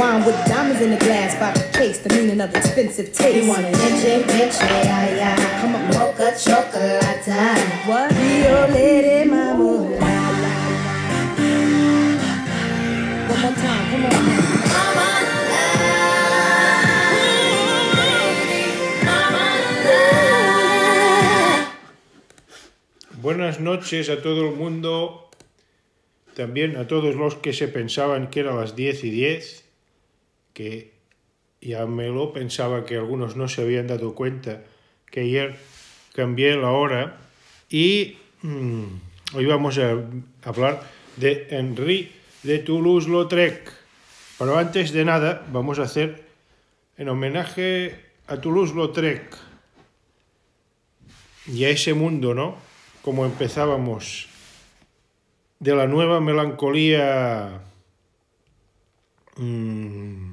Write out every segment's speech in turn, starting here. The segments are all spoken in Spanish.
Wine with diamonds in the glass by case, the meaning of expensive taste. You want an inch, bitch, ay, ay. Come on, mocha chocolate. What? Rio Lady Mama. One more time, come on. Buenas noches a todo el mundo, también a todos los que se pensaban que era las 10 y 10 que ya me lo pensaba que algunos no se habían dado cuenta, que ayer cambié la hora y mm, hoy vamos a hablar de Henri de Toulouse-Lautrec. Pero antes de nada vamos a hacer en homenaje a Toulouse-Lautrec y a ese mundo, ¿no? Como empezábamos, de la nueva melancolía... Mm,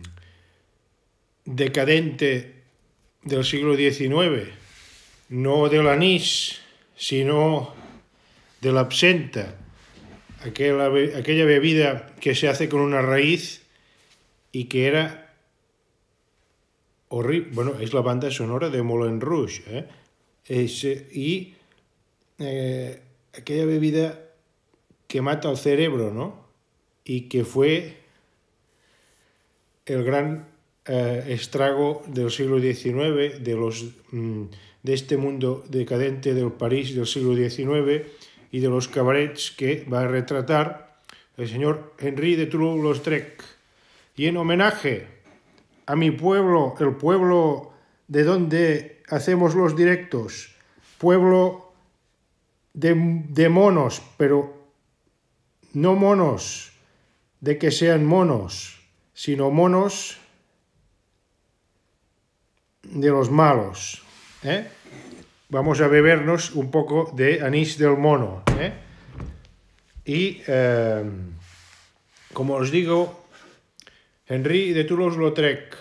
decadente del siglo XIX, no del anís, sino de la absenta, aquella, bebida que se hace con una raíz y que era horrible. Bueno, es la banda sonora de Moulin Rouge. Eh. y eh, aquella bebida que mata al cerebro, ¿no? Y que fue el gran eh, estrago del siglo XIX, de, los, mm, de este mundo decadente del París del siglo XIX y de los cabarets que va a retratar el señor Henri de Toulouse-Lautrec. Y en homenaje a mi pueblo, el pueblo de donde hacemos los directos, pueblo de monos, pero no monos de que sean monos, sino monos de los malos. ¿eh? Vamos a bebernos un poco de anís del mono. ¿eh? Y, eh, como os digo, Henry de Toulouse-Lautrec,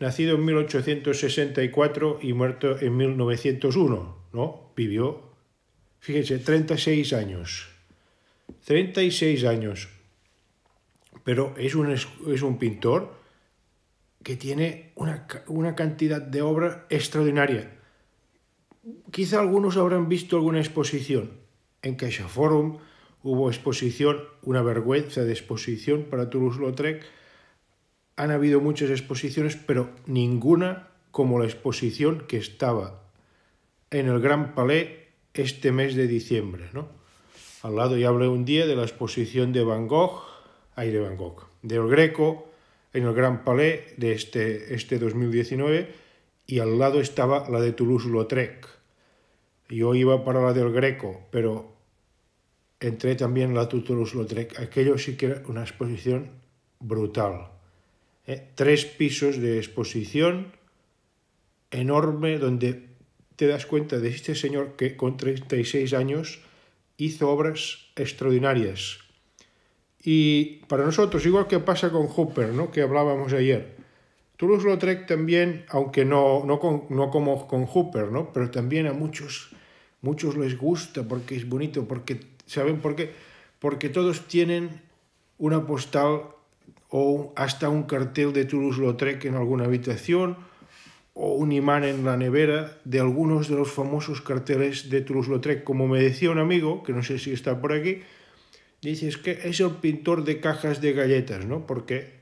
nacido en 1864 y muerto en 1901, ¿no? Vivió, fíjense, 36 años. 36 años. Pero es un, es un pintor que tiene una, cantidad de obra extraordinaria. Quizá algunos habrán visto alguna exposición. En forum, hubo exposición, una vergüenza de exposición para Toulouse-Lautrec. Han habido muchas exposiciones, pero ninguna como la exposición que estaba en el Gran Palais este mes de diciembre. Al lado ya hablé un día de la exposición de Van Gogh, aire de Van Gogh, de El Greco, en el Gran Palais de este, este 2019 y al lado estaba la de Toulouse-Lautrec. Yo iba para la del Greco, pero entré también en la de Toulouse-Lautrec. Aquello sí que era una exposición brutal. ¿eh? Tres pisos de exposición enorme donde te das cuenta de este señor que con 36 años hizo obras extraordinarias y para nosotros, igual que pasa con Hooper, ¿no? que hablábamos ayer, Toulouse-Lautrec también, aunque no, como con Hooper, ¿no? pero también a muchos, muchos les gusta porque es bonito, porque, ¿saben por qué? Porque todos tienen una postal o hasta un cartel de Toulouse-Lautrec en alguna habitación o un imán en la nevera de algunos de los famosos carteles de Toulouse-Lautrec. Como me decía un amigo, que no sé si está por aquí, Dice, es que es el pintor de cajas de galletas, ¿no? Porque,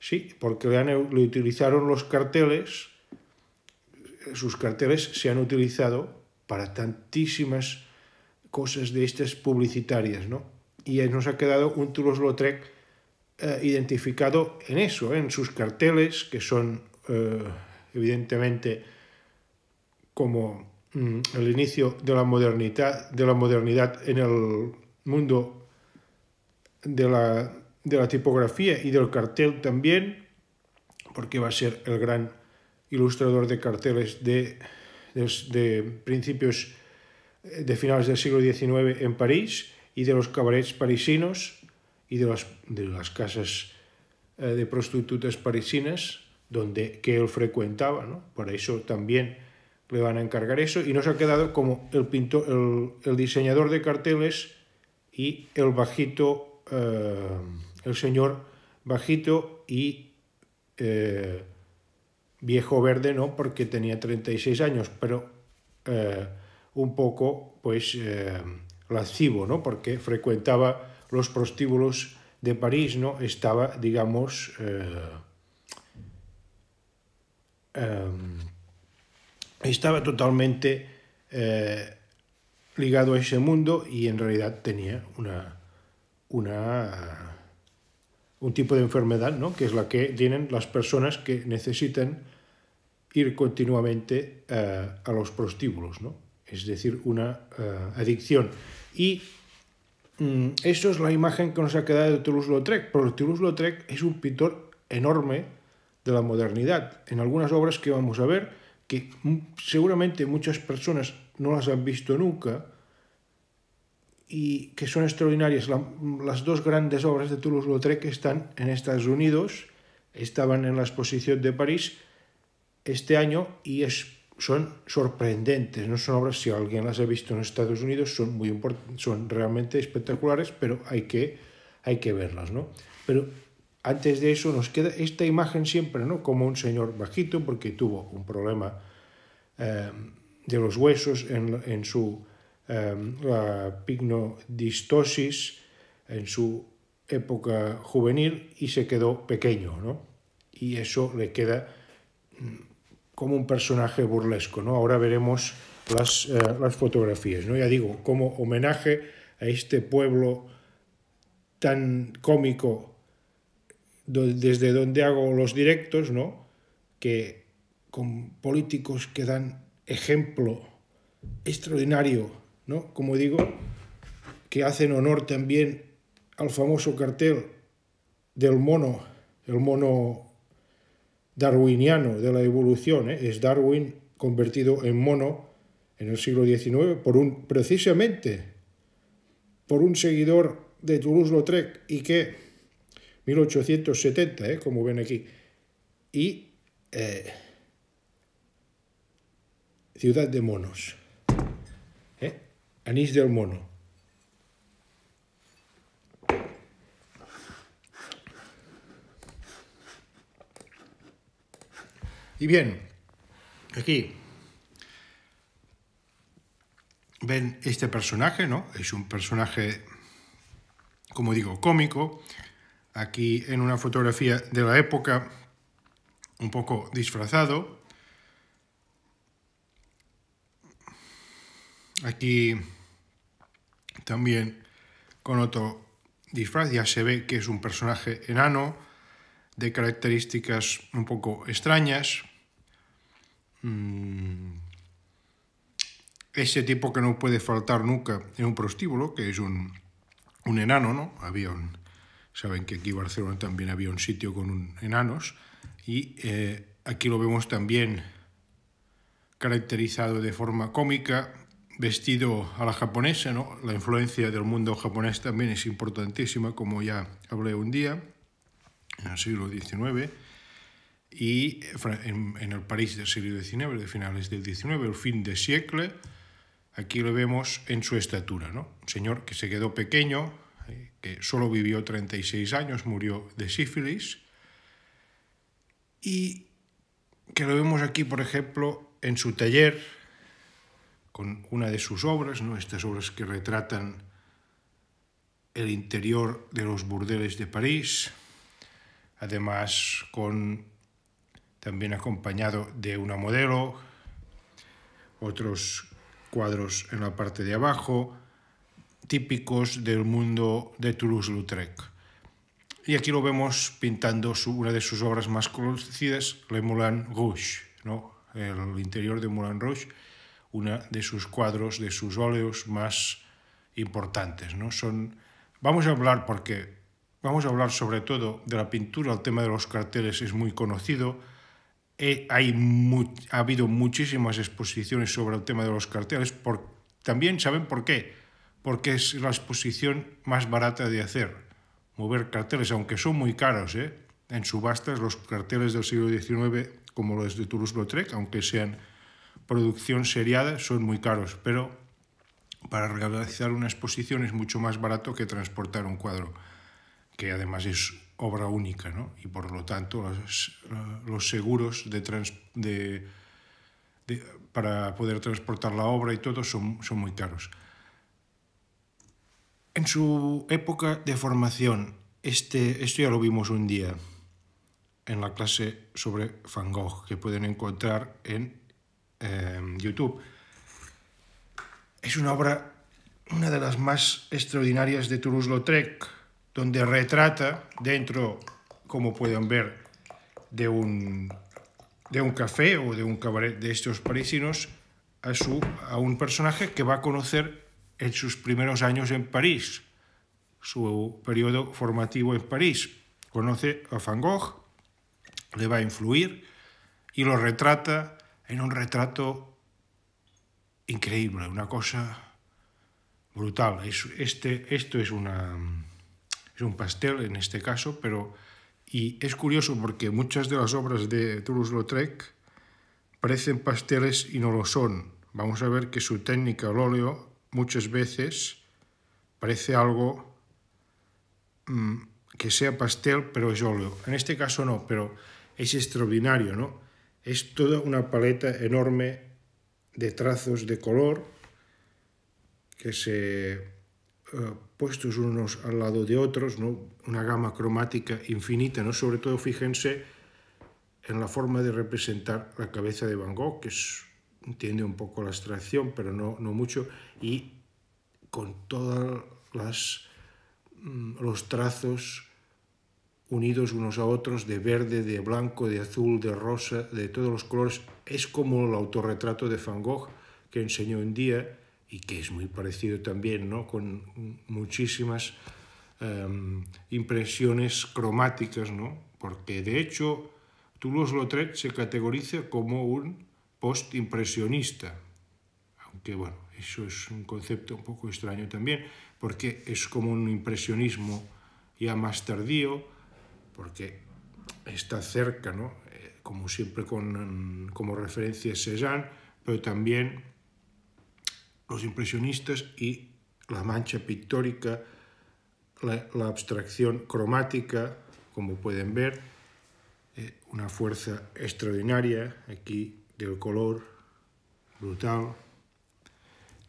sí, porque le, utilizaron los carteles, sus carteles se han utilizado para tantísimas cosas de estas publicitarias, ¿no? Y nos ha quedado un Toulouse-Lautrec eh, identificado en eso, ¿eh? en sus carteles, que son eh, evidentemente como mm, el inicio de la modernidad, de la modernidad en el mundo de la, tipografía y del cartel también, porque va a ser el gran ilustrador de carteles de, principios eh, de finales del siglo XIX en París y de los cabarets parisinos y de las, de las casas eh, de prostitutas parisinas donde, que él frecuentaba. ¿no? Por eso también le van a encargar eso y nos ha quedado como el, pintor, el diseñador de carteles y el bajito eh, el señor bajito y eh, viejo verde, ¿no? Porque tenía 36 años, pero eh, un poco, pues, lascivo, ¿no? Porque frecuentaba los prostíbulos de París, ¿no? Estaba, digamos, estaba totalmente ligado a ese mundo y en realidad tenía una un tipo de enfermedad, ¿no? que es la que tienen las personas que necesitan ir continuamente eh, a los prostíbulos, ¿no? es decir, una eh, adicción. Y mm, eso es la imagen que nos ha quedado de Toulouse-Lautrec, pero Toulouse-Lautrec es un pintor enorme de la modernidad. En algunas obras que vamos a ver, que mm, seguramente muchas personas no las han visto nunca, y que son extraordinarias. las dos grandes obras de Toulouse-Lautrec están en Estados Unidos, estaban en la exposición de París este año y es, son sorprendentes. No son obras, si alguien las ha visto en Estados Unidos, son, muy son realmente espectaculares, pero hay que, hay que verlas. ¿no? Pero antes de eso nos queda esta imagen siempre, ¿no? como un señor bajito, porque tuvo un problema eh, de los huesos en, en su Em, la pignodistosis en su época juvenil y se quedó pequeño, ¿no? Y eso le queda mm, como un personaje burlesco, ¿no? Ahora veremos eh, las, fotografías, ¿no? Ya digo, como homenaje a este pueblo tan cómico desde donde hago los directos, ¿no? Que con políticos que dan ejemplo extraordinario ¿no? Como digo, que hacen honor también al famoso cartel del mono, el mono darwiniano de la evolución, ¿eh? es Darwin convertido en mono en el siglo XIX por un, precisamente, por un seguidor de Toulouse-Lautrec y que, 1870, ¿eh? como ven aquí, y eh, Ciudad de Monos. Anís del mono. Y bien, aquí ven este personaje, ¿no? Es un personaje, como digo, cómico. Aquí en una fotografía de la época, un poco disfrazado. Aquí también con otro disfraz. Ya se ve que es un personaje enano, de características un poco extrañas. Mm. Ese tipo que no puede faltar nunca en un prostíbulo, que es un, enano, ¿no? Había un, saben que aquí en Barcelona también había un sitio con enanos. Y eh, aquí lo vemos también caracterizado de forma cómica vestido a la japonesa, ¿no? La influencia del mundo japonés también es importantísima, como ya hablé un día, en el siglo XIX, y en, el París del siglo XIX, de finales del XIX, el fin de siglo, aquí lo vemos en su estatura, ¿no? Un señor que se quedó pequeño, eh, que solo vivió 36 años, murió de sífilis, y que lo vemos aquí, por ejemplo, en su taller, con una de sus obras, ¿no? estas obras que retratan el interior de los burdeles de París, además con también acompañado de una modelo, otros cuadros en la parte de abajo, típicos del mundo de Toulouse-Lautrec. Y aquí lo vemos pintando una de sus obras más conocidas, Le Moulin Rouge, el interior de Moulin Rouge, una de sus cuadros, de sus óleos más importantes. ¿no? Son, vamos a hablar porque vamos a hablar sobre todo de la pintura, el tema de los carteles es muy conocido, eh, hay ha habido muchísimas exposiciones sobre el tema de los carteles, por, también saben por qué, porque es la exposición más barata de hacer, mover carteles, aunque son muy caros, ¿eh? en subastas los carteles del siglo XIX como los de Toulouse-Lautrec, aunque sean producción seriada son muy caros, pero para realizar una exposición es mucho más barato que transportar un cuadro, que además es obra única, y por lo tanto los, seguros para poder transportar la obra y todo son, muy caros. En su época de formación, este, esto ya lo vimos un día en la clase sobre Van Gogh, que pueden encontrar en Em, YouTube. Es una obra, una de las más extraordinarias de Toulouse-Lautrec, donde retrata dentro, como pueden ver, de un, de un café o de un cabaret de estos parisinos a, su, a un personaje que va a conocer en sus primeros años en París, su periodo formativo en París. Conoce a Van Gogh, le va a influir y lo retrata en un retrato increíble, una cosa brutal. Es, este, esto es, es un pastel en este caso, pero y es curioso porque muchas de las obras de Toulouse-Lautrec parecen pasteles y no lo son. Vamos a ver que su técnica al óleo muchas veces parece algo mm, que sea pastel, pero es óleo. En este caso no, pero es extraordinario, ¿no? Es toda una paleta enorme de trazos de color que se eh, puestos unos al lado de otros, ¿no? una gama cromática infinita, ¿no? sobre todo fíjense en la forma de representar la cabeza de Van Gogh, que entiende un poco la abstracción, pero no, no mucho, y con todos mm, los trazos unidos unos a otros de verde, de blanco, de azul, de rosa, de todos los colores. Es como el autorretrato de Van Gogh que enseñó un día y que es muy parecido también, ¿no? con muchísimas em, impresiones cromáticas, ¿no? porque de hecho Toulouse-Lautrec se categoriza como un postimpresionista, aunque bueno, eso es un concepto un poco extraño también, porque es como un impresionismo ya más tardío, porque está cerca, ¿no? Eh, como siempre con, como referencia sean, Cézanne, pero también los impresionistas y la mancha pictórica, la, abstracción cromática, como pueden ver, eh, una fuerza extraordinaria aquí del color, brutal.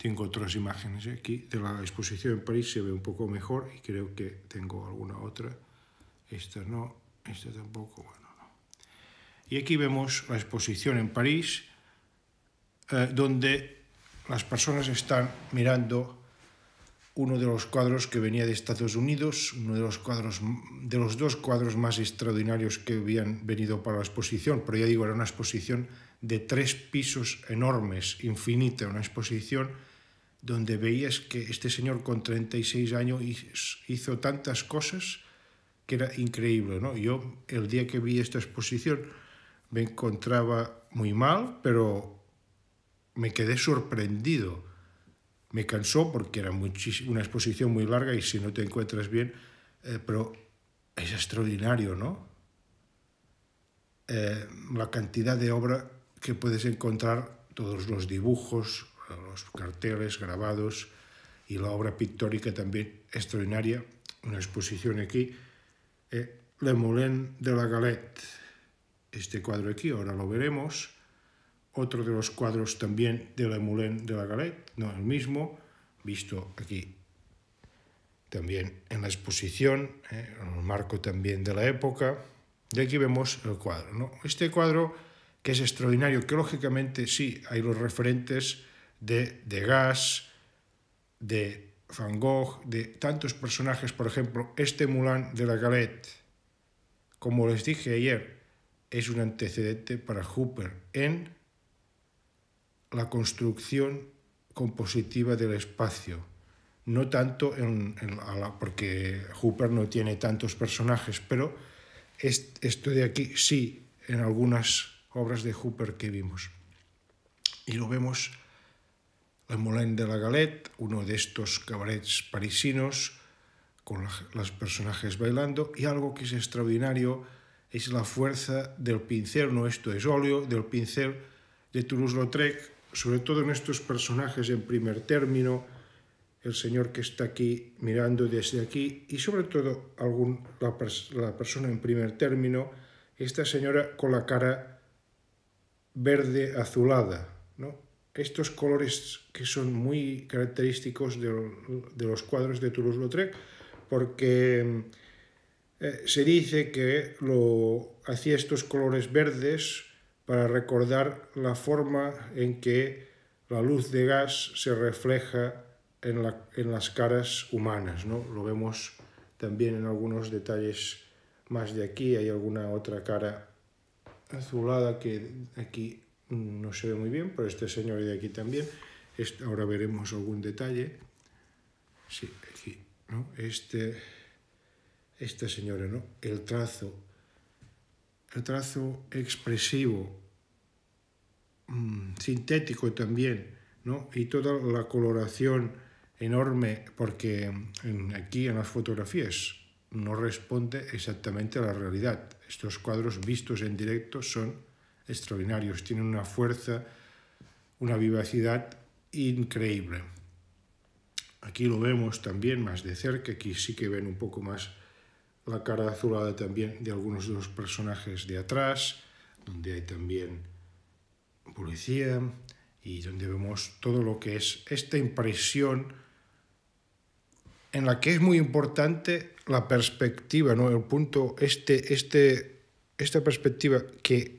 Tengo otras imágenes aquí de la exposición en París, se ve un poco mejor y creo que tengo alguna otra esto no, esto tampoco, bueno, no. Y aquí vemos la exposición en París, eh, donde las personas están mirando uno de los cuadros que venía de Estados Unidos, uno de los cuadros, de los dos cuadros más extraordinarios que habían venido para la exposición, pero ya digo, era una exposición de tres pisos enormes, infinita, una exposición donde veías que este señor con 36 años hizo tantas cosas que era increíble. ¿no? Yo el día que vi esta exposición me encontraba muy mal, pero me quedé sorprendido. Me cansó porque era una exposición muy larga y si no te encuentras bien, eh, pero es extraordinario, ¿no? Eh, la cantidad de obra que puedes encontrar, todos los dibujos, los carteles grabados y la obra pictórica también extraordinaria. Una exposición aquí le eh, Moulin de la Galette. Este cuadro aquí, ahora lo veremos. Otro de los cuadros también de Le Moulin de la Galette, no el mismo, visto aquí también en la exposición, eh, en el marco también de la época. Y aquí vemos el cuadro. ¿no? Este cuadro que es extraordinario, que lógicamente sí, hay los referentes de, de Gas, de Van Gogh, de tantos personajes, por ejemplo, este Mulan de la Galette, como les dije ayer, es un antecedente para Hooper en la construcción compositiva del espacio. No tanto en, porque Hooper no tiene tantos personajes, pero esto de aquí sí, en algunas obras de Hooper que vimos. Y lo vemos la Moulin de la Galette, uno de estos cabarets parisinos con los personajes bailando, y algo que es extraordinario es la fuerza del pincel, no esto es óleo, del pincel de Toulouse-Lautrec, sobre todo en estos personajes en primer término, el señor que está aquí mirando desde aquí y sobre todo algún, la, la, persona en primer término, esta señora con la cara verde azulada, ¿no? estos colores que son muy característicos de, los cuadros de Toulouse-Lautrec, porque eh, se dice que lo, hacía estos colores verdes para recordar la forma en que la luz de gas se refleja en, en las caras humanas. ¿no? Lo vemos también en algunos detalles más de aquí. Hay alguna otra cara azulada que aquí no se ve muy bien, pero este señor de aquí también. Este, ahora veremos algún detalle. Sí, aquí, ¿no? Este, esta señora, ¿no? El trazo, el trazo expresivo, mm, sintético también, ¿no? Y toda la coloración enorme, porque aquí en las fotografías no responde exactamente a la realidad. Estos cuadros vistos en directo son extraordinarios, tienen una fuerza, una vivacidad increíble. Aquí lo vemos también más de cerca, aquí sí que ven un poco más la cara azulada también de algunos de los personajes de atrás, donde hay también policía y donde vemos todo lo que es esta impresión en la que es muy importante la perspectiva, ¿no? el punto, este, este, esta perspectiva que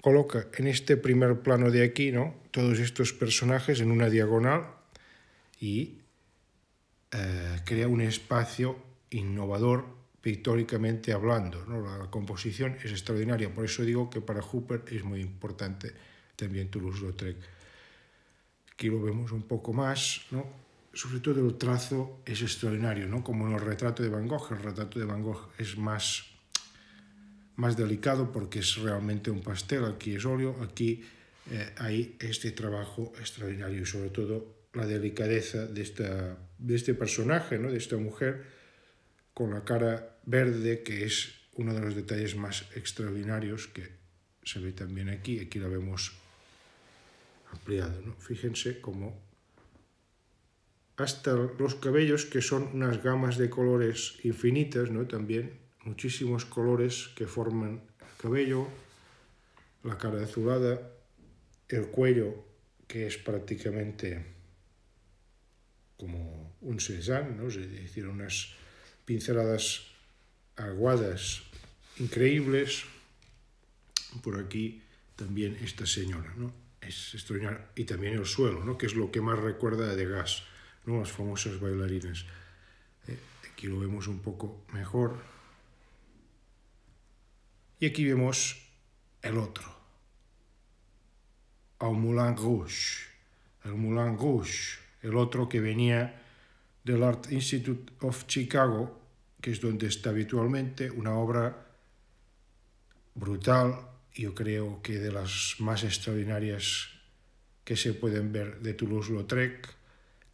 coloca en este primer plano de aquí, ¿no? Todos estos personajes en una diagonal y eh, crea un espacio innovador pictóricamente hablando. La composición es extraordinaria, por eso digo que para Hooper es muy importante también Toulouse-Lautrec. Aquí lo vemos un poco más, ¿no? sobre todo el trazo es extraordinario, ¿no? como en el retrato de Van Gogh, el retrato de Van Gogh es más más delicado porque es realmente un pastel, aquí es óleo, aquí eh, hay este trabajo extraordinario y sobre todo la delicadeza de, esta, de este personaje, ¿no? de esta mujer con la cara verde que es uno de los detalles más extraordinarios que se ve también aquí, aquí la vemos ampliado. Fíjense cómo hasta los cabellos que son unas gamas de colores infinitas, ¿no? También muchísimos colores que forman el cabello, la cara azulada, el cuello que es prácticamente como un Cézanne, ¿no? es decir, unas pinceladas aguadas increíbles. Por aquí también esta señora, ¿no? Es extraña Y también el suelo, Que es lo que más recuerda a Degas, ¿no? Las famosas bailarinas. Eh, aquí lo vemos un poco mejor. Y aquí vemos el otro, al Moulin Rouge, el Moulin Rouge, el otro que venía del Art Institute of Chicago, que es donde está habitualmente, una obra brutal, yo creo que de las más extraordinarias que se pueden ver de Toulouse-Lautrec.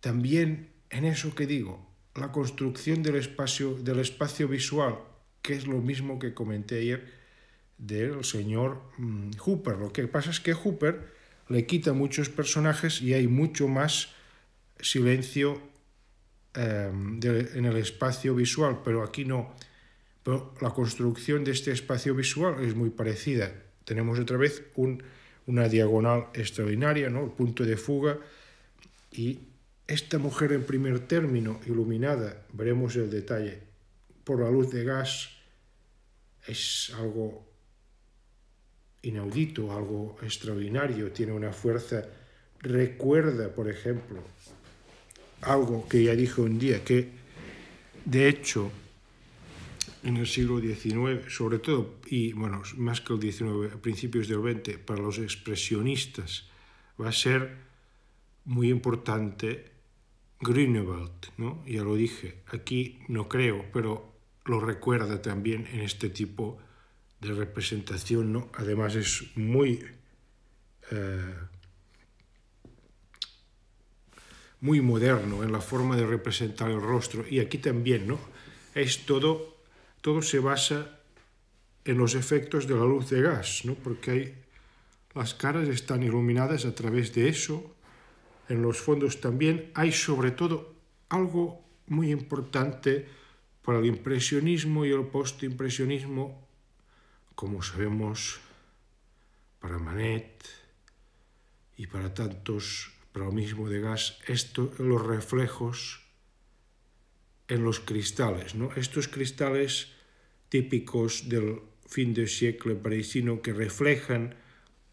También en eso que digo, la construcción del espacio, del espacio visual, que es lo mismo que comenté ayer, del señor mm, Hooper. Lo que pasa es que Hooper le quita muchos personajes y hay mucho más silencio em, en el espacio visual, pero aquí no. la construcción de este espacio visual es muy parecida. Tenemos otra vez una diagonal extraordinaria, ¿no? el punto de fuga, y esta mujer en primer término, iluminada, veremos el detalle, por la luz de gas, es algo inaudito, algo extraordinario, tiene una fuerza, recuerda, por ejemplo, algo que ya dijo un día, que de hecho en el siglo XIX, sobre todo, y bueno, más que el XIX, principios del XX, para los expresionistas va a ser muy importante Grünewald, Ya lo dije, aquí no creo, pero lo recuerda también en este tipo de representación, ¿no? además es muy, eh, muy moderno en la forma de representar el rostro. Y aquí también, ¿no? Es todo, todo se basa en los efectos de la luz de gas, ¿no? Porque hay, las caras están iluminadas a través de eso, en los fondos también. Hay sobre todo algo muy importante para el impresionismo y el postimpresionismo como sabemos, para Manet y para tantos, para lo mismo de gas, esto, los reflejos en los cristales, ¿no? estos cristales típicos del fin del siglo parisino que reflejan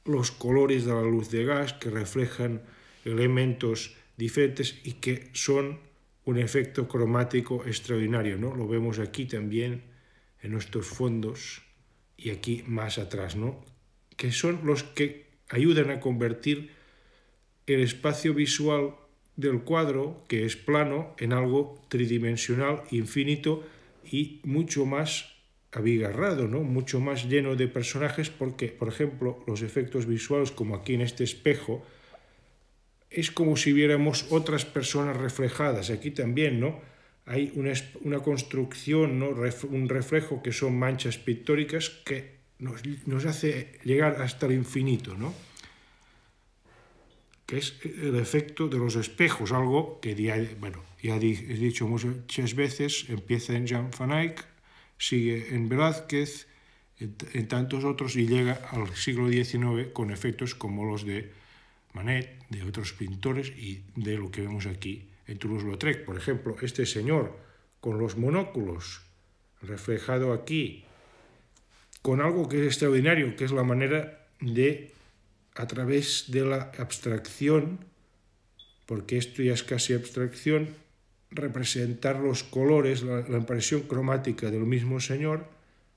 los colores de la luz de gas, que reflejan elementos diferentes y que son un efecto cromático extraordinario. Lo vemos aquí también en nuestros fondos y aquí más atrás, ¿no? Que son los que ayudan a convertir el espacio visual del cuadro, que es plano, en algo tridimensional, infinito y mucho más abigarrado, ¿no? Mucho más lleno de personajes porque, por ejemplo, los efectos visuales, como aquí en este espejo, es como si viéramos otras personas reflejadas, aquí también, ¿no? hay una, construcción, un reflejo que son manchas pictóricas que nos, hace llegar hasta el infinito, que es el efecto de los espejos, algo que ya, bueno, ya he dicho muchas veces, empieza en Jean van Eyck, sigue en Velázquez, en tantos otros, y llega al siglo XIX con efectos como los de Manet, de otros pintores y de lo que vemos aquí en Toulouse-Lautrec. Por ejemplo, este señor con los monóculos, reflejado aquí, con algo que es extraordinario, que es la manera de, a través de la abstracción, porque esto ya es casi abstracción, representar los colores, la, la impresión cromática del mismo señor,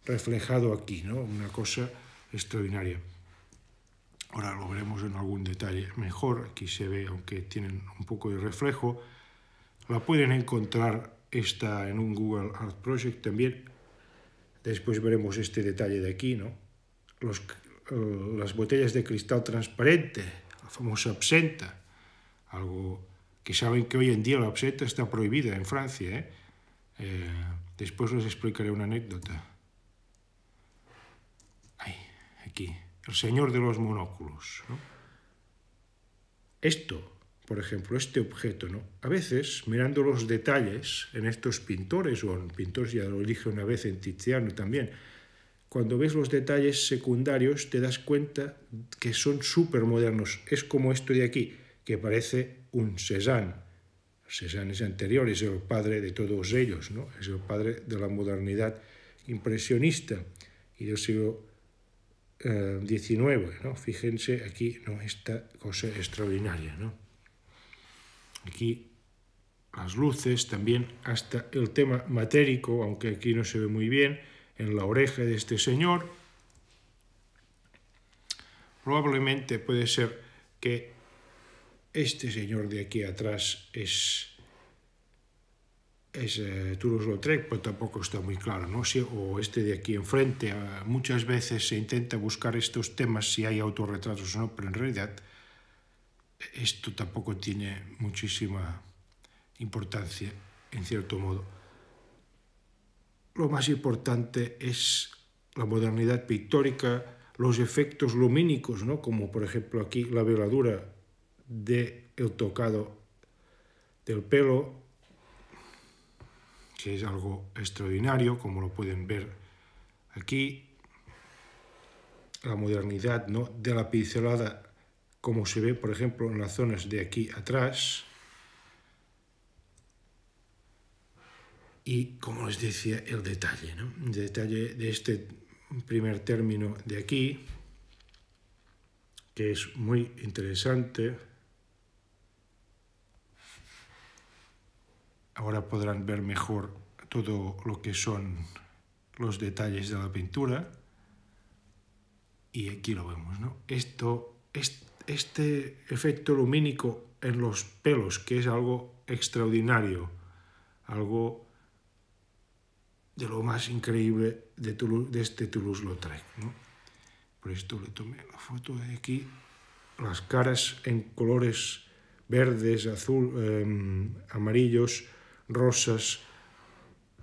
reflejado aquí, ¿no? Una cosa extraordinaria. Ahora lo veremos en algún detalle mejor, aquí se ve, aunque tienen un poco de reflejo, la pueden encontrar esta en un Google Art Project también. Después veremos este detalle de aquí, ¿no? Los, las botellas de cristal transparente, la famosa absenta, algo que saben que hoy en día la absenta está prohibida en Francia. ¿eh? Eh, después les explicaré una anécdota. aquí, el señor de los monóculos. Esto por ejemplo, este objeto. ¿no? A veces, mirando los detalles en estos pintores, o en pintores, ya lo dije una vez en Tiziano también, cuando ves los detalles secundarios te das cuenta que son súper modernos. Es como esto de aquí, que parece un Cézanne. Cézanne es anterior, es el padre de todos ellos, ¿no? es el padre de la modernidad impresionista y del siglo XIX. Eh, ¿no? Fíjense aquí ¿no? esta cosa extraordinaria. ¿no? Aquí las luces, también hasta el tema matérico, aunque aquí no se ve muy bien, en la oreja de este señor. Probablemente puede ser que este señor de aquí atrás es, es eh, Toulouse-Lautrec, pero tampoco está muy claro, ¿no? sé o este de aquí enfrente. Ah, muchas veces se intenta buscar estos temas si hay autorretratos o no, pero en realidad esto tampoco tiene muchísima importancia, en cierto modo. Lo más importante es la modernidad pictórica, los efectos lumínicos, ¿no? como por ejemplo aquí la veladura del el tocado del pelo, que es algo extraordinario, como lo pueden ver aquí. La modernidad de la pincelada como se ve, por ejemplo, en las zonas de aquí atrás. Y, como les decía, el detalle, El detalle de este primer término de aquí, que es muy interesante. Ahora podrán ver mejor todo lo que son los detalles de la pintura. Y aquí lo vemos, Esto, esto este efecto lumínico en los pelos, que es algo extraordinario, algo de lo más increíble de, de este Toulouse-Lautrec. ¿no? Por esto le tomé la foto de aquí, las caras en colores verdes, azul, em, amarillos, rosas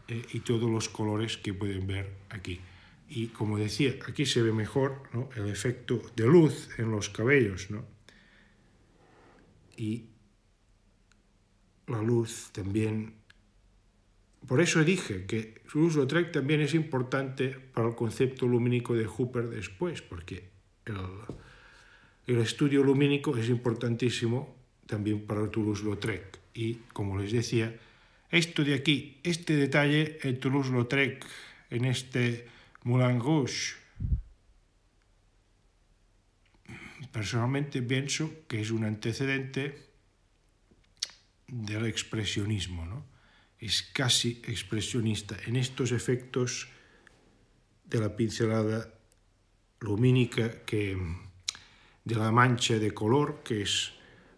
eh, y todos los colores que pueden ver aquí. Y como decía, aquí se ve mejor el efecto de luz en los cabellos, ¿no? Y la luz también... Por eso dije que Toulouse-Lautrec también es importante para el concepto lumínico de Hooper después, porque el, el estudio lumínico es importantísimo también para Toulouse-Lautrec. Y como les decía, esto de aquí, este detalle el Toulouse-Lautrec, en este Moulin Rouge. Personalmente pienso que es un antecedente del expresionismo, Es casi expresionista en estos efectos de la pincelada lumínica que, de la mancha de color que es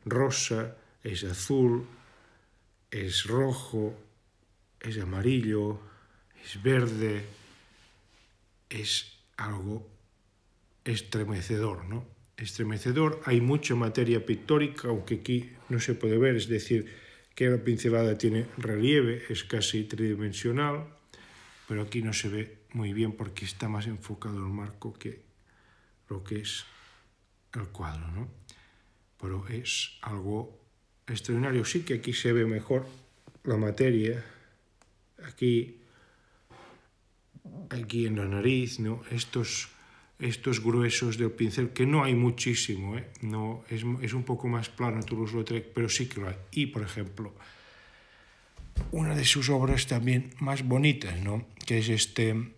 rosa, es azul, es rojo, es amarillo, es verde, es algo estremecedor, ¿no? Estremecedor, hay mucha materia pictórica, aunque aquí no se puede ver, es decir, que la pincelada tiene relieve, es casi tridimensional, pero aquí no se ve muy bien porque está más enfocado el marco que lo que es el cuadro, ¿no? Pero es algo extraordinario. Sí que aquí se ve mejor la materia, aquí aquí en la nariz, ¿no? estos, estos gruesos del pincel, que no hay muchísimo, ¿eh? no, es, es, un poco más plano Toulouse-Lautrec, pero sí que lo hay. Y, por ejemplo, una de sus obras también más bonitas, ¿no? que es este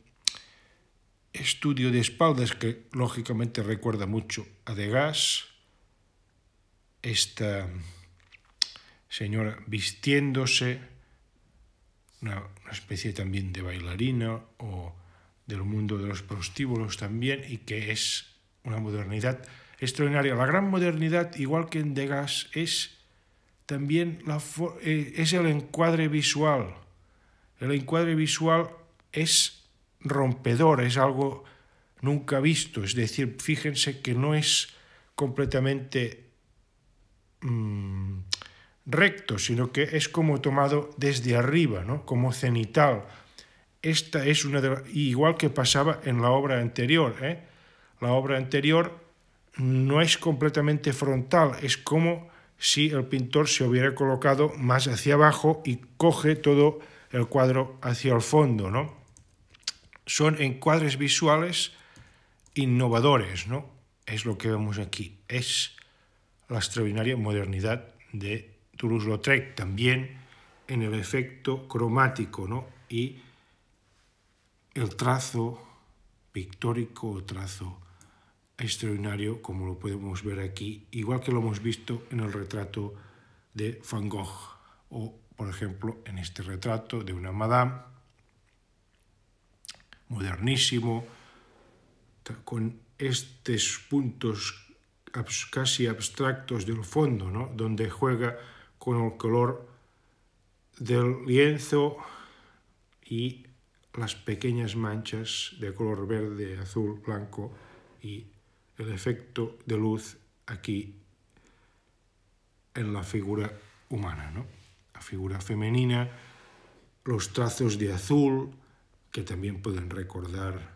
estudio de espaldas, que lógicamente recuerda mucho a Degas, esta señora vistiéndose, una, especie también de bailarina o del mundo de los prostíbulos también, y que es una modernidad extraordinaria. La gran modernidad, igual que en Degas, es también la eh, es el encuadre visual. El encuadre visual es rompedor, es algo nunca visto. Es decir, fíjense que no es completamente... Mm, recto, sino que es como tomado desde arriba, ¿no? como cenital. Esta es una igual que pasaba en la obra anterior. ¿eh? La obra anterior no es completamente frontal, es como si el pintor se hubiera colocado más hacia abajo y coge todo el cuadro hacia el fondo, ¿no? Son encuadres visuales innovadores, ¿no? Es lo que vemos aquí, es la extraordinaria modernidad de Toulouse-Lautrec también en el efecto cromático y el trazo pictórico, el trazo extraordinario, como lo podemos ver aquí, igual que lo hemos visto en el retrato de Van Gogh o, por ejemplo, en este retrato de una madame, modernísimo, con estos puntos casi abstractos del fondo, ¿no? donde juega con el color del lienzo y las pequeñas manchas de color verde, azul, blanco y el efecto de luz aquí en la figura humana, ¿no? La figura femenina, los trazos de azul que también pueden recordar,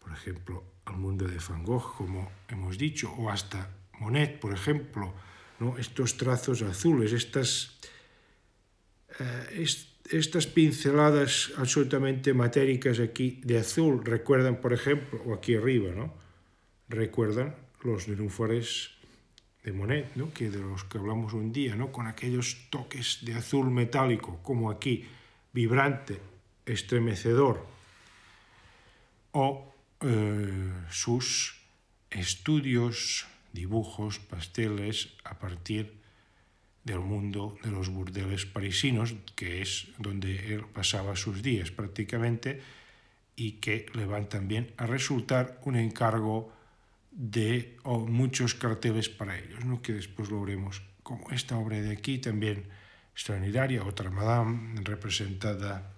por ejemplo, al mundo de Van Gogh, como hemos dicho, o hasta Monet, por ejemplo, ¿no? estos trazos azules, estas, eh, estas pinceladas absolutamente matéricas aquí de azul, recuerdan, por ejemplo, o aquí arriba, recuerdan los nenúfares de Monet, ¿no? que de los que hablamos un día, ¿no? con aquellos toques de azul metálico, como aquí, vibrante, estremecedor, o eh, sus estudios dibujos, pasteles, a partir del mundo de los burdeles parisinos, que es donde él pasaba sus días prácticamente, y que le van también a resultar un encargo de muchos carteles para ellos, ¿no? que después lo veremos como esta obra de aquí también extraordinaria, otra Madame representada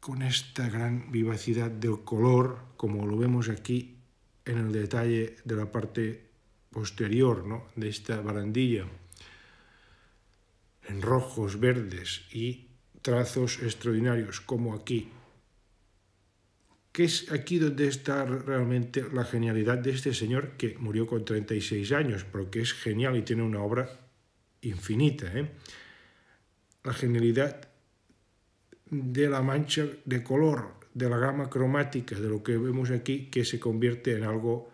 con esta gran vivacidad del color, como lo vemos aquí en el detalle de la parte posterior ¿no? de esta barandilla en rojos, verdes y trazos extraordinarios como aquí, que es aquí donde está realmente la genialidad de este señor que murió con 36 años, pero que es genial y tiene una obra infinita. ¿eh? La genialidad de la mancha de color, de la gama cromática, de lo que vemos aquí, que se convierte en algo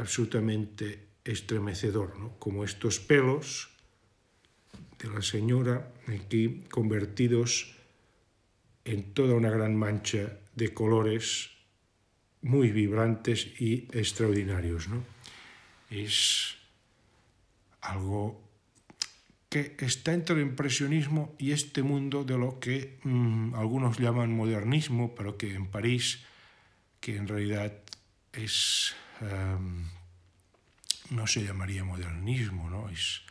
absolutamente estremecedor, ¿no? como estos pelos de la señora aquí convertidos en toda una gran mancha de colores muy vibrantes y extraordinarios. Es algo que está entre el impresionismo y este mundo de lo que mm, algunos llaman modernismo, pero que en París, que en realidad es Em, no se llamaría modernismo, ¿no? Es,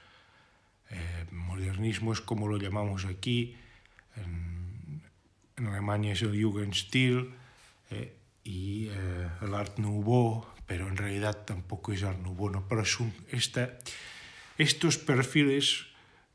eh, modernismo es como lo llamamos aquí, en, Alemania es el Jugendstil eh, y eh, el Art Nouveau, pero en realidad tampoco es Art Nouveau, pero es estos perfiles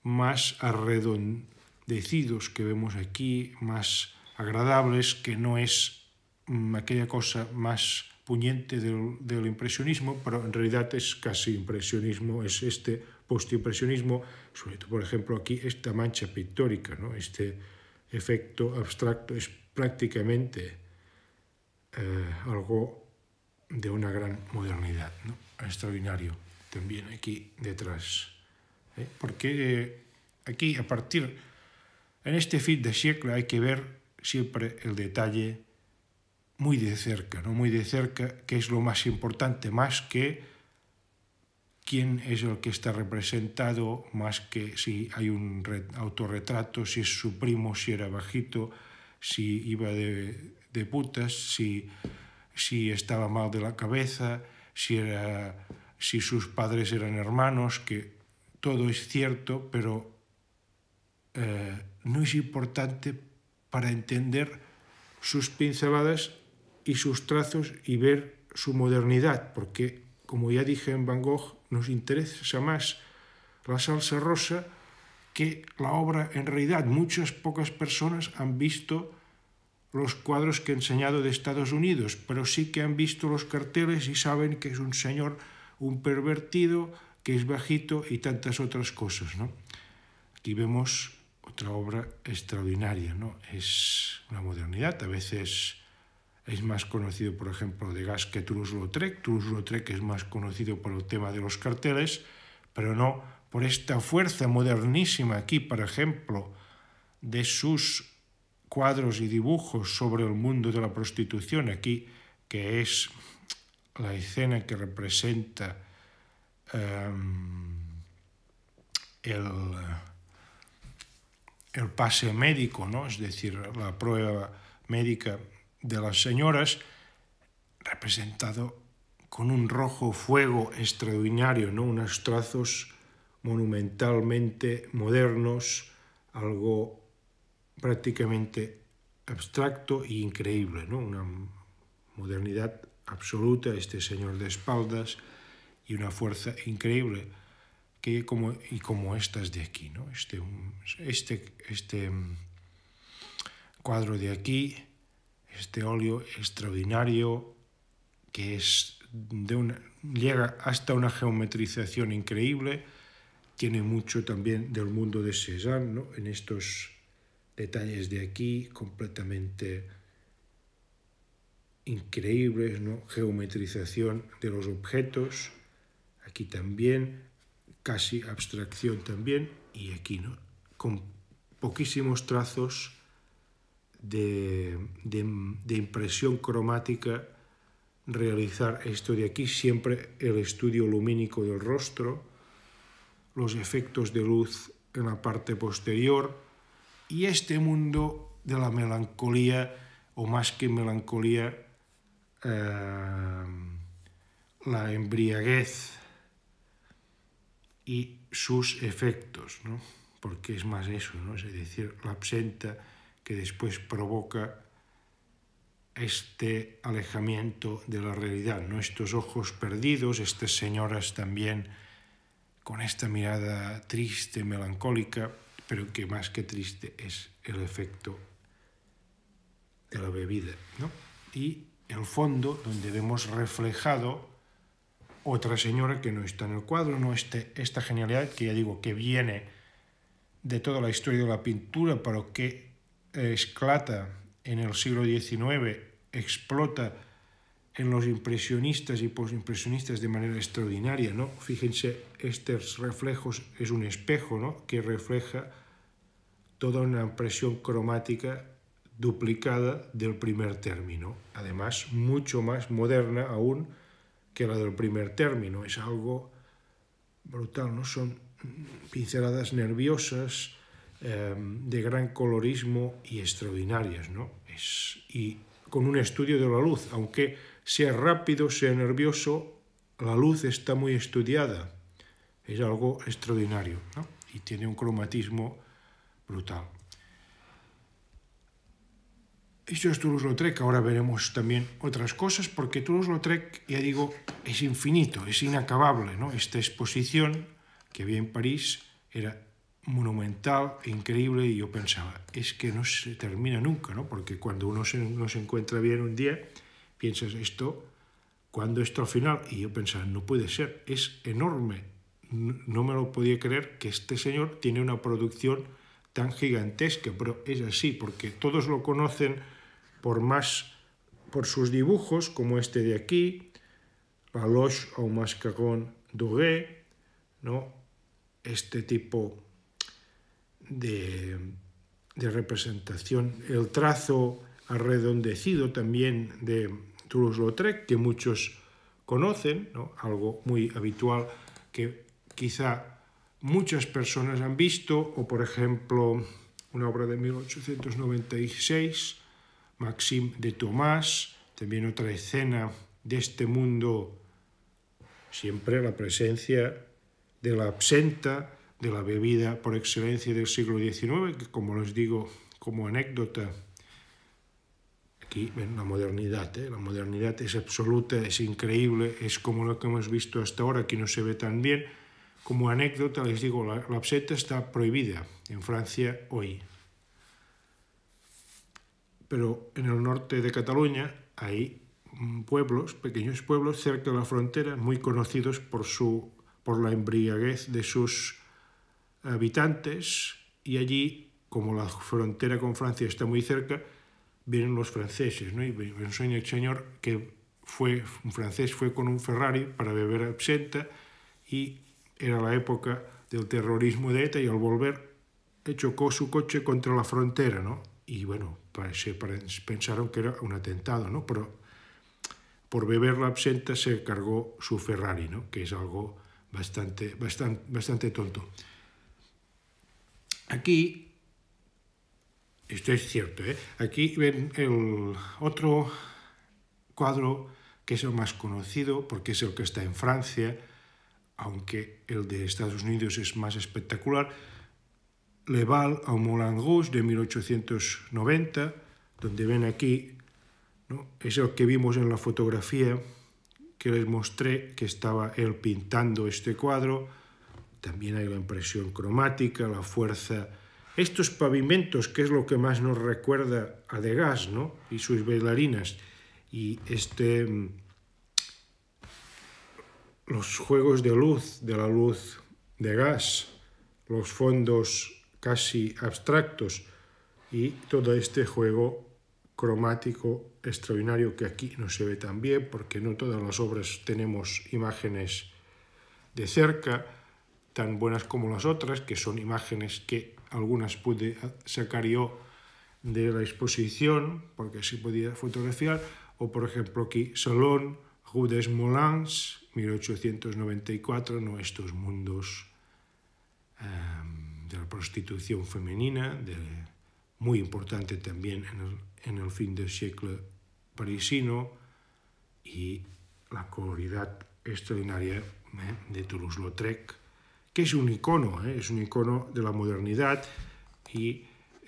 más arredondecidos que vemos aquí, más agradables, que no es mm, aquella cosa más puñente del, del, impresionismo, pero en realidad es casi impresionismo, es este postimpresionismo, sobre todo, por ejemplo, aquí esta mancha pictórica, ¿no? este efecto abstracto es prácticamente eh, algo de una gran modernidad, ¿no? extraordinario también aquí detrás. ¿eh? Porque eh, aquí, a partir, en este fin de siglo hay que ver siempre el detalle, muy de cerca, ¿no? Muy de cerca, que es lo más importante, más que quién es el que está representado, más que si hay un autorretrato, si es su primo, si era bajito, si iba de, putas, si, si estaba mal de la cabeza, si, era, si sus padres eran hermanos, que todo es cierto, pero eh, no es importante para entender sus pinceladas y sus trazos y ver su modernidad, porque, como ya dije en Van Gogh, nos interesa más la salsa rosa que la obra en realidad. Muchas pocas personas han visto los cuadros que he enseñado de Estados Unidos, pero sí que han visto los carteles y saben que es un señor, un pervertido, que es bajito y tantas otras cosas. ¿no? Aquí vemos otra obra extraordinaria, ¿no? es una modernidad, a veces es más conocido, por ejemplo, de gas que Toulouse-Lautrec. Toulouse-Lautrec es más conocido por el tema de los carteles, pero no por esta fuerza modernísima aquí, por ejemplo, de sus cuadros y dibujos sobre el mundo de la prostitución aquí, que es la escena que representa em, el, pase médico, ¿no? es decir, la prueba médica de las señoras, representado con un rojo fuego extraordinario, ¿no? unos trazos monumentalmente modernos, algo prácticamente abstracto e increíble, ¿no? una modernidad absoluta, este señor de espaldas y una fuerza increíble que como, y como estas de aquí, ¿no? este, este, este mm, cuadro de aquí este óleo extraordinario que es de una, llega hasta una geometrización increíble, tiene mucho también del mundo de Cézanne, en estos detalles de aquí completamente increíbles, ¿no? geometrización de los objetos, aquí también, casi abstracción también, y aquí ¿no? con poquísimos trazos de, impresión cromática realizar esto de aquí, siempre el estudio lumínico del rostro, los efectos de luz en la parte posterior y este mundo de la melancolía, o más que melancolía, eh, la embriaguez y sus efectos, porque es más eso, ¿no? es decir, la absenta que después provoca este alejamiento de la realidad, nuestros ojos perdidos, estas señoras también con esta mirada triste, melancólica, pero que más que triste es el efecto de la bebida. Y el fondo, donde vemos reflejado otra señora que no está en el cuadro, no este, esta genialidad que ya digo que viene de toda la historia de la pintura, pero que esclata en el siglo XIX, explota en los impresionistas y posimpresionistas de manera extraordinaria, ¿no? Fíjense, estos reflejos es un espejo, ¿no? Que refleja toda una impresión cromática duplicada del primer término. Además, mucho más moderna aún que la del primer término. Es algo brutal, ¿no? Son pinceladas nerviosas, Em, de gran colorismo y extraordinarias, ¿no? Es, y con un estudio de la luz, aunque sea rápido, sea nervioso, la luz está muy estudiada, es algo extraordinario, Y tiene un cromatismo brutal. Esto es Toulouse-Lautrec, ahora veremos también otras cosas, porque Toulouse-Lautrec, ya digo, es infinito, es inacabable. ¿no? Esta exposición que había en París era monumental, increíble, y yo pensaba, es que no se termina nunca, ¿no? Porque cuando uno se, se encuentra bien un día, piensas, esto, ¿cuándo esto al final? Y yo pensaba, no puede ser, es enorme. No me lo podía creer que este señor tiene una producción tan gigantesca, pero es así, porque todos lo conocen por más por sus dibujos, como este de aquí, La o au Mascaron Duguay, ¿no? este tipo de, representación, el trazo arredondecido también de Toulouse-Lautrec, que muchos conocen, algo muy habitual que quizá muchas personas han visto, o por ejemplo una obra de 1896, Maxime de Tomás, también otra escena de este mundo, siempre la presencia de la absenta, de la bebida por excelencia del siglo XIX, que como les digo como anécdota, aquí ven la modernidad, ¿eh? la modernidad es absoluta, es increíble, es como lo que hemos visto hasta ahora, que no se ve tan bien. Como anécdota les digo, la, está prohibida en Francia hoy. Pero en el norte de Cataluña hay pueblos, pequeños pueblos cerca de la frontera, muy conocidos por, su, por la embriaguez de sus habitantes y allí, como la frontera con Francia está muy cerca, vienen los franceses, ¿no? enseña un señor que fue, un francés fue con un Ferrari para beber absenta y era la época del terrorismo de ETA y al volver chocó su coche contra la frontera, ¿no? Y bueno, pensaron que era un atentado, ¿no? Pero por beber la absenta se cargó su Ferrari, ¿no? Que es algo bastante, bastante, bastante tonto. Aquí, esto es cierto, ¿eh? aquí ven el otro cuadro que es el más conocido porque es el que está en Francia, aunque el de Estados Unidos es más espectacular, Leval Val au Moulin Rouge de 1890, donde ven aquí, es el que vimos en la fotografía que les mostré que estaba él pintando este cuadro, también hay la impresión cromática, la fuerza. Estos pavimentos, que es lo que más nos recuerda a Degas, ¿no? Y sus bailarinas. Y este, mm, los juegos de luz, de la luz de gas, los fondos casi abstractos y todo este juego cromático extraordinario que aquí no se ve tan bien porque no todas las obras tenemos imágenes de cerca, tan buenas como las otras, que son imágenes que algunas pude sacar yo de la exposición, porque así podía fotografiar, o por ejemplo aquí Salón, Rue des Moulins, 1894, nuestros mundos em, de la prostitución femenina, muy importante también en el, en el fin del siglo parisino, y la coloridad extraordinaria ¿eh? de Toulouse-Lautrec, que es un icono, ¿eh? es un icono de la modernidad y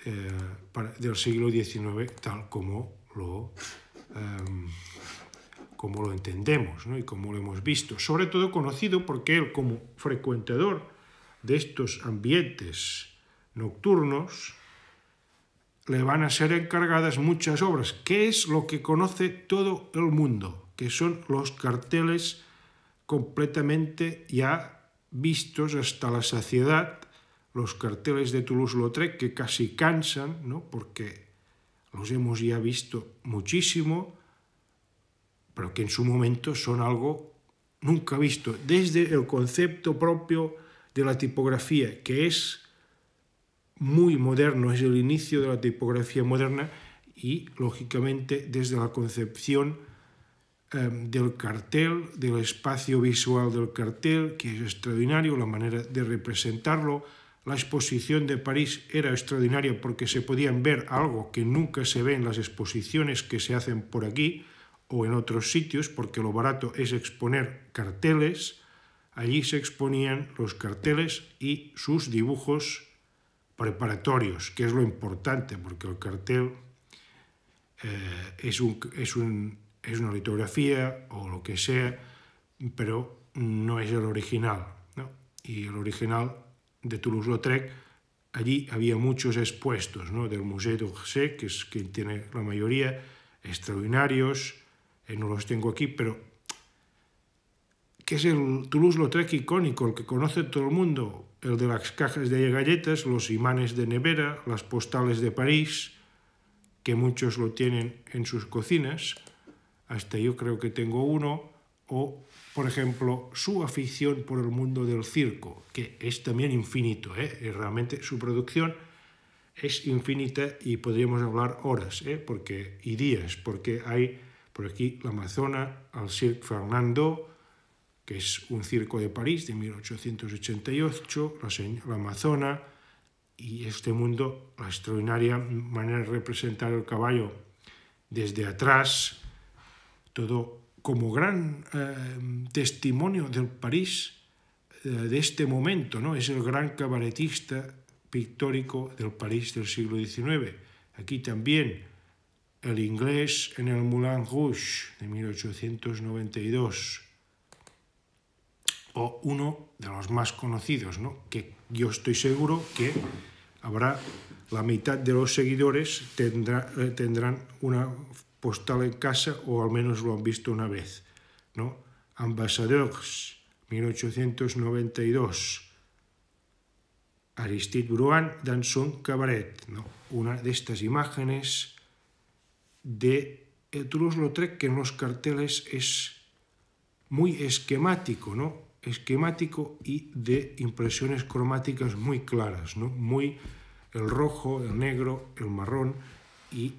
eh, del siglo XIX tal como lo, em, como lo entendemos y como lo hemos visto. Sobre todo conocido porque él como frecuentador de estos ambientes nocturnos, le van a ser encargadas muchas obras, que es lo que conoce todo el mundo, que son los carteles completamente ya vistos hasta la saciedad los carteles de Toulouse-Lautrec que casi cansan, ¿no? porque los hemos ya visto muchísimo, pero que en su momento son algo nunca visto, desde el concepto propio de la tipografía, que es muy moderno, es el inicio de la tipografía moderna y, lógicamente, desde la concepción Em, del cartel, del espacio visual del cartel, que es extraordinario, la manera de representarlo. La exposición de París era extraordinaria porque se podían ver algo que nunca se ve en las exposiciones que se hacen por aquí o en otros sitios, porque lo barato es exponer carteles. Allí se exponían los carteles y sus dibujos preparatorios, que es lo importante, porque el cartel es, eh, es un es una litografía o lo que sea, pero no es el original. ¿no? Y el original de Toulouse-Lautrec, allí había muchos expuestos ¿no? del Museo d'Orsay, que es quien tiene la mayoría, extraordinarios, eh, no los tengo aquí, pero ¿qué es el Toulouse-Lautrec icónico, el que conoce todo el mundo, el de las cajas de galletas, los imanes de nevera, las postales de París, que muchos lo tienen en sus cocinas, hasta yo creo que tengo uno. O, por ejemplo, su afición por el mundo del circo, que es también infinito. ¿eh? Realmente su producción es infinita y podríamos hablar horas ¿eh? porque, y días, porque hay por aquí la Amazona, al Cirque Fernando, que es un circo de París de 1888, la, la Amazona, y este mundo, la extraordinaria manera de representar el caballo desde atrás, todo como gran eh, testimonio del París eh, de este momento, ¿no? Es el gran cabaretista pictórico del París del siglo XIX. Aquí también el inglés en el Moulin Rouge de 1892. O uno de los más conocidos, que yo estoy seguro que habrá la mitad de los seguidores tendrá, eh, tendrán una postal pues, en casa o al menos lo han visto una vez. ¿no? Ambassadeurs, 1892. Aristide Bruan, Danson Cabaret. ¿no? Una de estas imágenes de eh, Toulouse-Lautrec que en los carteles es muy esquemático, ¿no? esquemático y de impresiones cromáticas muy claras, ¿no? muy el rojo, el negro, el marrón y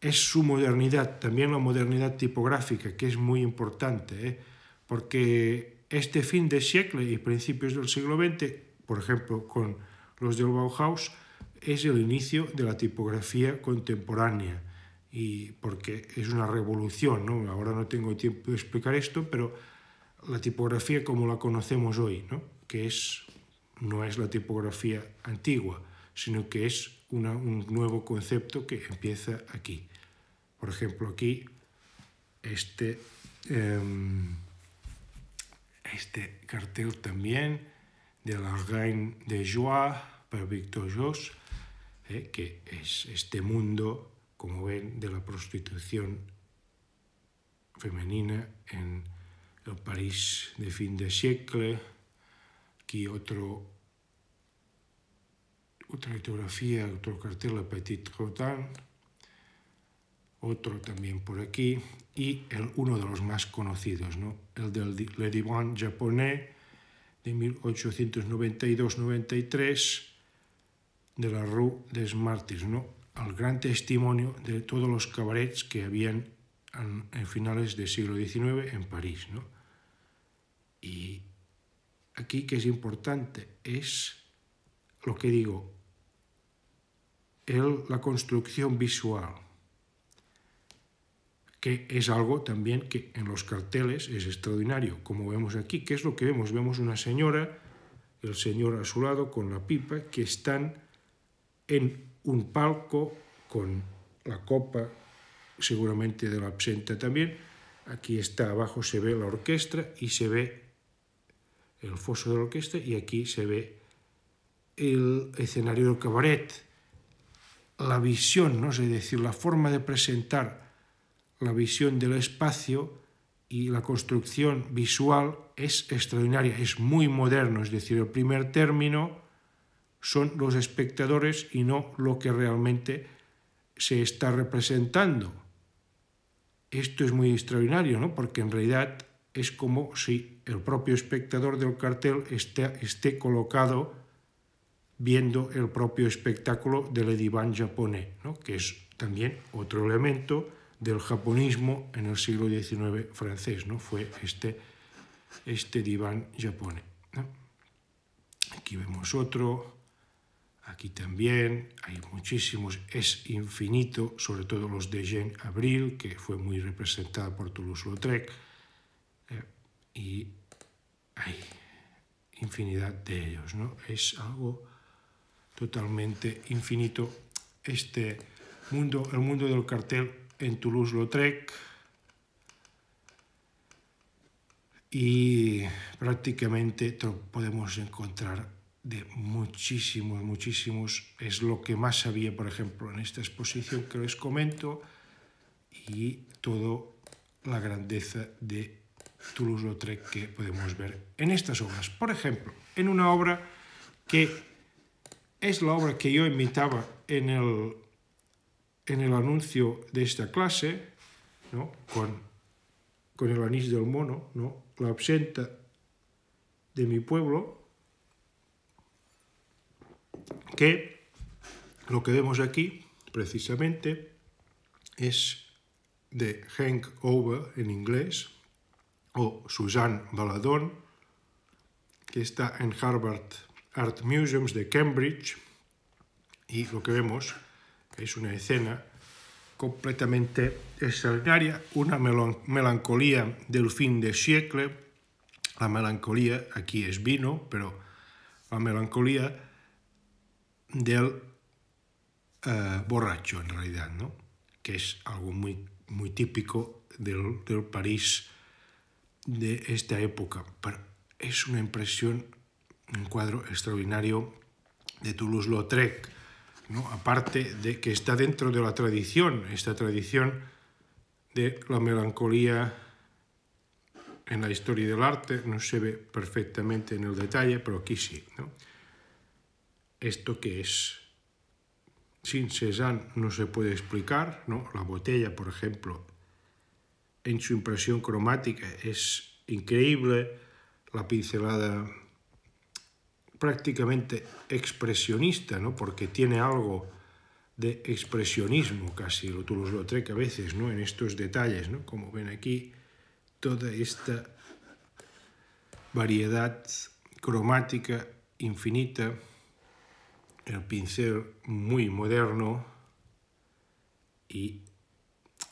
es su modernidad, también la modernidad tipográfica, que es muy importante, ¿eh? porque este fin de siglo y principios del siglo XX, por ejemplo, con los de Bauhaus, es el inicio de la tipografía contemporánea, y porque es una revolución, ahora no tengo tiempo de explicar esto, pero la tipografía como la conocemos hoy, que no es la tipografía antigua, sino que es un nuevo concepto que empieza aquí. Por ejemplo, aquí, este, em, este cartel también de la Reine de Joie para Victor Joss, eh, que es este mundo, como ven, de la prostitución femenina en el París de fin de siglo. Aquí otro otra litografía, otro cartel, la Petit Cotin. otro también por aquí, y el, uno de los más conocidos, ¿no? el del Le Divan japonés de 1892-93 de la Rue des Martyrs, ¿no? al gran testimonio de todos los cabarets que habían en, finales del siglo XIX en París. ¿no? Y aquí que es importante es lo que digo, la construcción visual, que es algo también que en los carteles es extraordinario, como vemos aquí. ¿Qué es lo que vemos? Vemos una señora, el señor a su lado con la pipa, que están en un palco con la copa, seguramente de la absenta también. Aquí está abajo, se ve la orquesta y se ve el foso de la orquesta y aquí se ve el escenario del cabaret la visión, ¿no? es decir, la forma de presentar la visión del espacio y la construcción visual es extraordinaria, es muy moderno, es decir, el primer término son los espectadores y no lo que realmente se está representando. Esto es muy extraordinario, ¿no? porque en realidad es como si el propio espectador del cartel esté colocado viendo el propio espectáculo del diván japonés, que es también otro elemento del japonismo en el siglo XIX francés, ¿no? fue este, este diván japonés. Aquí vemos otro, aquí también, hay muchísimos, es infinito, sobre todo los de Jean Abril, que fue muy representada por Toulouse-Lautrec, eh, y hay infinidad de ellos, ¿no? Es algo totalmente infinito este mundo, el mundo del cartel en Toulouse-Lautrec y prácticamente podemos encontrar de muchísimos, muchísimos. Es lo que más había, por ejemplo, en esta exposición que les comento y toda la grandeza de Toulouse-Lautrec que podemos ver en estas obras. Por ejemplo, en una obra que es la obra que yo imitaba en el, en el anuncio de esta clase, con, el anís del mono, ¿no? la absenta de mi pueblo, que lo que vemos aquí precisamente es de Hank Over en inglés o Suzanne Baladón, que está en Harvard Art Museums de Cambridge y lo que vemos es una escena completamente extraordinaria, una melancolía del fin de siglo. La melancolía aquí es vino, pero la melancolía del eh, borracho en realidad, ¿no? que es algo muy, muy típico del, del París de esta época. Pero es una impresión un cuadro extraordinario de Toulouse-Lautrec, ¿no? aparte de que está dentro de la tradición, esta tradición de la melancolía en la historia del arte, no se ve perfectamente en el detalle, pero aquí sí. ¿no? Esto que es, sin Cézanne no se puede explicar, ¿no? la botella, por ejemplo, en su impresión cromática es increíble, la pincelada prácticamente expresionista, ¿no? porque tiene algo de expresionismo casi, lo Toulouse-Lautrec a veces, ¿no? en estos detalles, ¿no? como ven aquí, toda esta variedad cromática infinita, el pincel muy moderno y,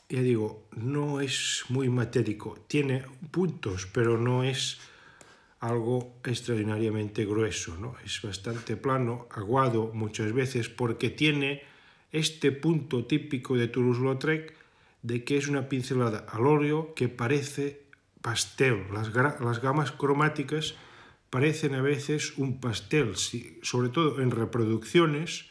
ya digo, no es muy matérico, tiene puntos, pero no es algo extraordinariamente grueso, ¿no? es bastante plano, aguado muchas veces, porque tiene este punto típico de Toulouse-Lautrec de que es una pincelada al óleo que parece pastel, las, gamas cromáticas parecen a veces un pastel, sobre todo en reproducciones,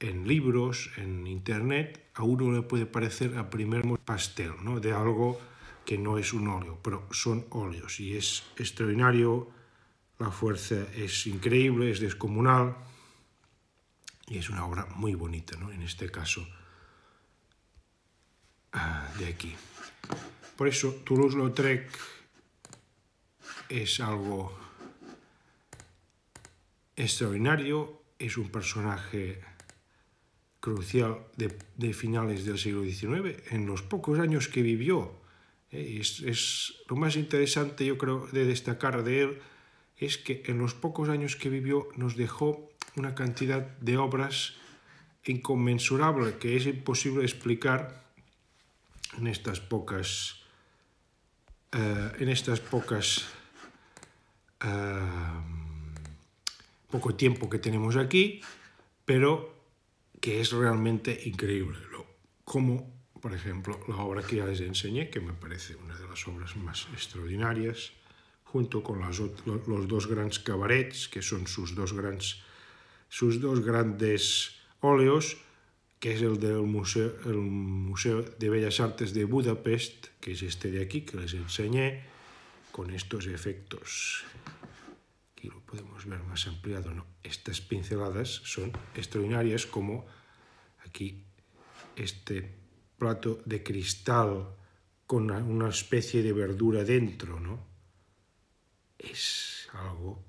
en libros, en internet, a uno le puede parecer a primer pastel, ¿no? de algo que no es un óleo, pero son óleos y es extraordinario, la fuerza es increíble, es descomunal y es una obra muy bonita, ¿no? en este caso ah, de aquí. Por eso Toulouse-Lautrec es algo extraordinario, es un personaje crucial de finales del siglo XIX, en los pocos años que vivió eh, es, lo más interesante, yo creo, de destacar de él es que en los pocos años que vivió nos dejó una cantidad de obras inconmensurable que es imposible explicar en estas pocas eh, en estas pocas eh, poco tiempo que tenemos aquí pero que es realmente increíble cómo por ejemplo, la obra que ya les enseñé, que me parece una de las obras más extraordinarias, junto con las, los dos grandes cabarets, que son sus dos, grandes, sus dos grandes óleos, que es el del Museo, el Museo de Bellas Artes de Budapest, que es este de aquí, que les enseñé, con estos efectos. Aquí lo podemos ver más ampliado. ¿no? Estas pinceladas son extraordinarias, como aquí este plato de cristal con una especie de verdura dentro, ¿no? Es algo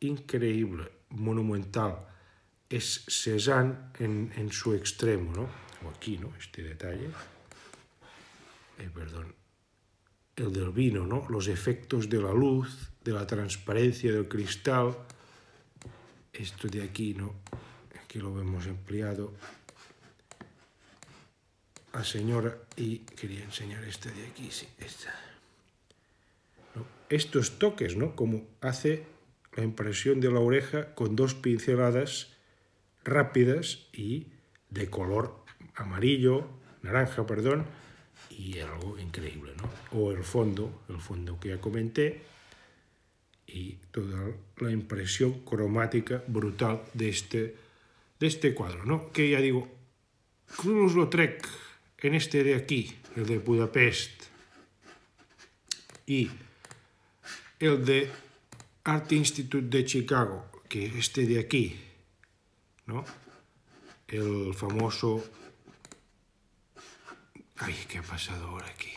increíble, monumental. Es Cézanne en, su extremo, ¿no? O aquí, ¿no? Este detalle. Eh, perdón. El del vino, ¿no? Los efectos de la luz, de la transparencia del cristal. Esto de aquí, ¿no? Aquí lo vemos empleado señora y quería enseñar este de aquí, Estos toques, ¿no? Como hace la impresión de la oreja con dos pinceladas rápidas y de color amarillo, naranja, perdón, y algo increíble, ¿no? O el fondo, el fondo que ya comenté, y toda la impresión cromática brutal de este, de este cuadro, ¿no? Que ya digo, cruz en este de aquí, el de Budapest, y el de Art Institute de Chicago, que es este de aquí, ¿no? El famoso... Ay, ¿qué ha pasado ahora aquí?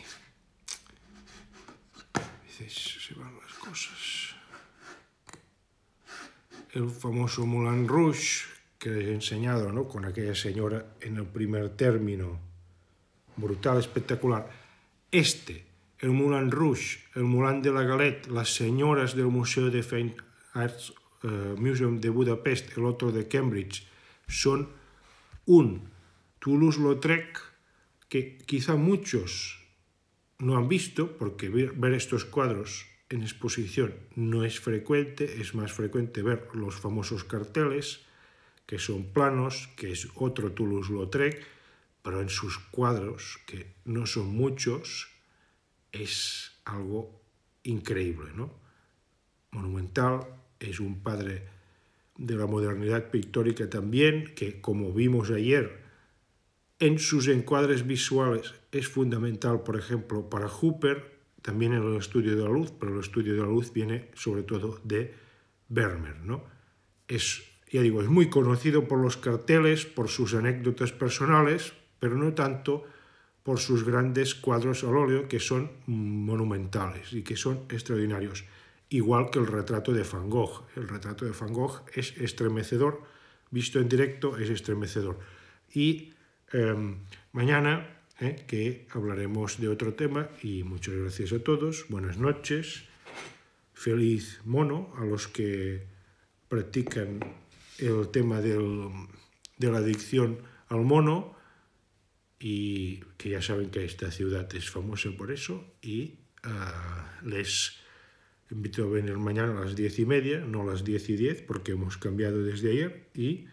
se van las cosas. El famoso Moulin Rouge que les he enseñado, ¿no? Con aquella señora en el primer término brutal, espectacular. Este, el Moulin Rouge, el Moulin de la Galette, las señoras del Museo de Fine Arts eh, Museum de Budapest, el otro de Cambridge, son un Toulouse-Lautrec que quizá muchos no han visto, porque ver estos cuadros en exposición no es frecuente, es más frecuente ver los famosos carteles, que son planos, que es otro Toulouse-Lautrec, pero en sus cuadros, que no son muchos, es algo increíble, ¿no? Monumental, es un padre de la modernidad pictórica también, que como vimos ayer, en sus encuadres visuales es fundamental, por ejemplo, para Hooper, también en el estudio de la luz, pero el estudio de la luz viene sobre todo de Vermeer, Es, ya digo, es muy conocido por los carteles, por sus anécdotas personales, pero no tanto por sus grandes cuadros al óleo que son monumentales y que son extraordinarios, igual que el retrato de Van Gogh. El retrato de Van Gogh es estremecedor, visto en directo es estremecedor. Y em, mañana, eh, que hablaremos de otro tema, y muchas gracias a todos, buenas noches, feliz mono a los que practican el tema de la adicción al mono y que ya saben que esta ciudad es famosa por eso y ah, les invito a venir mañana a las diez y media, no a las diez y diez porque hemos cambiado desde ayer y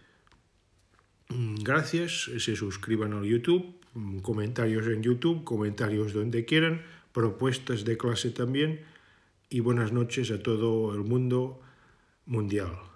mm, gracias, se suscriban al YouTube, mm, comentarios en YouTube, comentarios donde quieran, propuestas de clase también y buenas noches a todo el mundo mundial.